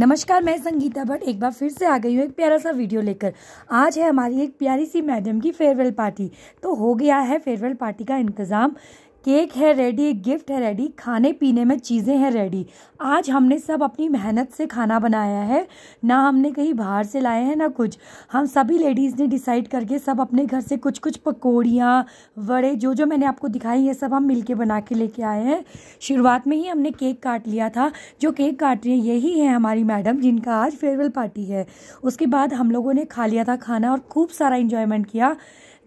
नमस्कार मैं संगीता भट्ट एक बार फिर से आ गई हूँ एक प्यारा सा वीडियो लेकर आज है हमारी एक प्यारी सी मैडम की फेयरवेल पार्टी तो हो गया है फेयरवेल पार्टी का इंतज़ाम केक है रेडी एक गिफ्ट है रेडी खाने पीने में चीज़ें हैं रेडी आज हमने सब अपनी मेहनत से खाना बनाया है ना हमने कहीं बाहर से लाए हैं ना कुछ हम सभी लेडीज़ ने डिसाइड करके सब अपने घर से कुछ कुछ पकौड़ियाँ वड़े जो जो मैंने आपको दिखाई ये सब हम मिलके बना के लेके आए हैं शुरुआत में ही हमने केक काट लिया था जो केक काट रही है यही है हमारी मैडम जिनका आज फेयरवेल पार्टी है उसके बाद हम लोगों ने खा लिया था खाना और खूब सारा इन्जॉयमेंट किया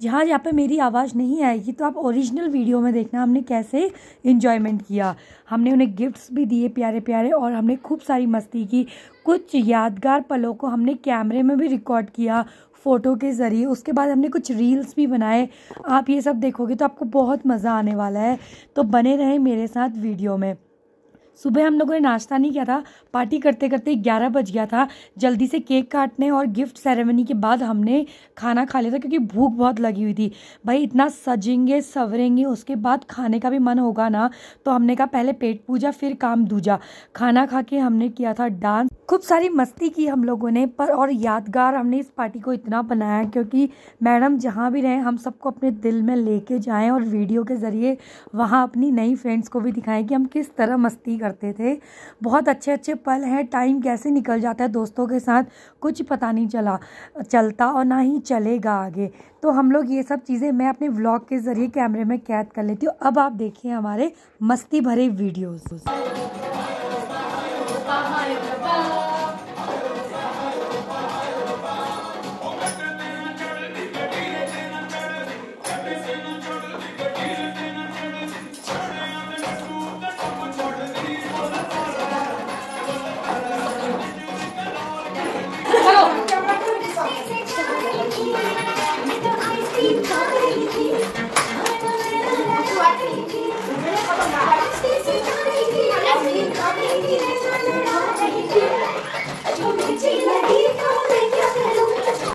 जहाँ जहाँ पे मेरी आवाज़ नहीं आएगी तो आप ओरिजिनल वीडियो में देखना हमने कैसे इन्जॉयमेंट किया हमने उन्हें गिफ्ट्स भी दिए प्यारे प्यारे और हमने खूब सारी मस्ती की कुछ यादगार पलों को हमने कैमरे में भी रिकॉर्ड किया फ़ोटो के ज़रिए उसके बाद हमने कुछ रील्स भी बनाए आप ये सब देखोगे तो आपको बहुत मज़ा आने वाला है तो बने रहें मेरे साथ वीडियो में सुबह हम लोगों ने नाश्ता नहीं किया था पार्टी करते करते ग्यारह बज गया था जल्दी से केक काटने और गिफ्ट सेरेमनी के बाद हमने खाना खा लिया था क्योंकि भूख बहुत लगी हुई थी भाई इतना सजेंगे सवरेंगे उसके बाद खाने का भी मन होगा ना तो हमने कहा पहले पेट पूजा फिर काम दूजा खाना खा के हमने किया था डांस खूब सारी मस्ती की हम लोगों ने पर और यादगार हमने इस पार्टी को इतना बनाया क्योंकि मैडम जहाँ भी रहें हम सबको अपने दिल में लेके जाएँ और वीडियो के ज़रिए वहाँ अपनी नई फ्रेंड्स को भी दिखाएं कि हम किस तरह मस्ती करते थे बहुत अच्छे अच्छे पल हैं टाइम कैसे निकल जाता है दोस्तों के साथ कुछ पता नहीं चला चलता और ना ही चलेगा आगे तो हम लोग ये सब चीज़ें मैं अपने व्लॉग के ज़रिए कैमरे में कैद कर लेती हूँ अब आप देखिए हमारे मस्ती भरे वीडियोज़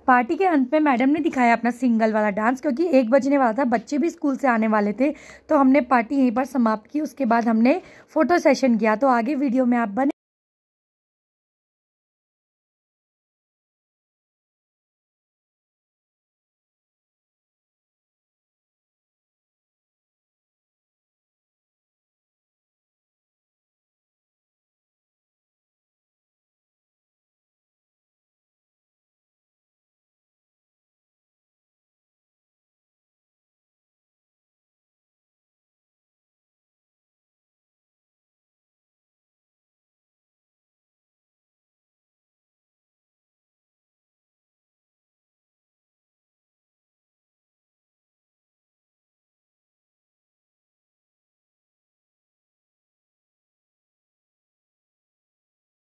पार्टी के अंत में मैडम ने दिखाया अपना सिंगल वाला डांस क्योंकि एक बजने वाला था बच्चे भी स्कूल से आने वाले थे तो हमने पार्टी यहीं पर समाप्त की उसके बाद हमने फ़ोटो सेशन किया तो आगे वीडियो में आप बने